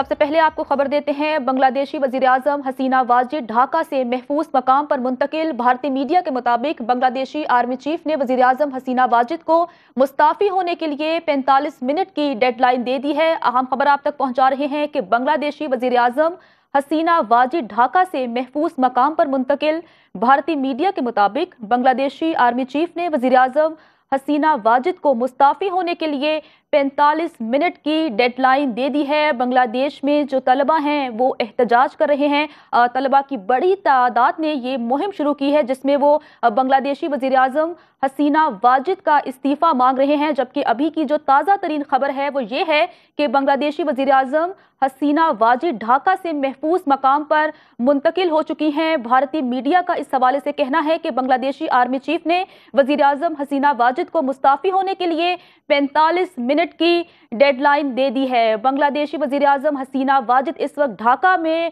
सबसे पहले आपको खबर देते हैं बांग्लादेशी वजीर अजम हसीना वाजिद ढाका से महफूज मकाम पर मुंतकिल भारतीय मीडिया के मुताबिक बांग्लादेशी आर्मी चीफ ने वजीर अजम हसीना वाजिद को मुस्ताफ़ी होने के लिए 45 मिनट की डेडलाइन दे दी है अहम खबर आप तक पहुंचा रहे हैं कि बांग्लादेशी वजीर अजम हसीना वाजिद ढाका से महफूज मकाम पर मुंतकिल भारतीय मीडिया के मुताबिक बांग्लादेशी आर्मी चीफ ने वजीर अजम हसीना वाजिद को मुस्ताफ़ी होने के लिए 45 मिनट की डेडलाइन दे दी है बांग्लादेश में जो तलबा हैं वो एहतजाज कर रहे हैं तलबा की बड़ी तादाद ने ये मुहिम शुरू की है जिसमें वो बांग्लादेशी वजीर अजम हसीना वाजिद का इस्तीफ़ा मांग रहे हैं जबकि अभी की जो ताज़ा तरीन खबर है वो ये है कि बांग्लादेशी वजी अजम हसीना वाजिद ढाका से महफूज मकाम पर मुंतकिल हो चुकी हैं भारतीय मीडिया का इस हवाले से कहना है कि बांग्लादेशी आर्मी चीफ ने वजी अजम हसीना वाजिद को मुस्ताफ़ी होने के लिए पैंतालीस मिनट की डेडलाइन दे दी है बांग्लादेशी वजी अजम हसीना वाजिद इस वक्त ढाका में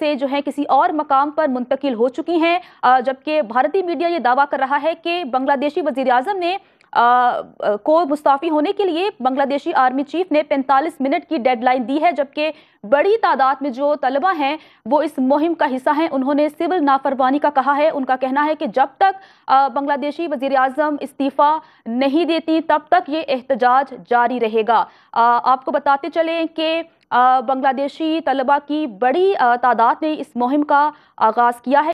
से जो है किसी और मकाम पर मुंतकिल हो चुकी हैं जबकि भारतीय मीडिया ये दावा कर रहा है कि बांग्लादेश बांग्लादेशी वजीर अजम ने आ, को मुस्ताफ़ी होने के लिए बांग्लादेशी आर्मी चीफ ने 45 मिनट की डेडलाइन दी है जबकि बड़ी तादाद में जो तलबा हैं वो इस मुहिम का हिस्सा हैं उन्होंने सिविल नाफरमानी का कहा है उनका कहना है कि जब तक बांग्लादेशी वजीर अजम इस्तीफ़ा नहीं देती तब तक ये एहतजाज जारी रहेगा आ, आपको बताते चलें कि बांग्लादेशी तलबा की बड़ी तादाद ने इस मुहिम का आगाज़ किया है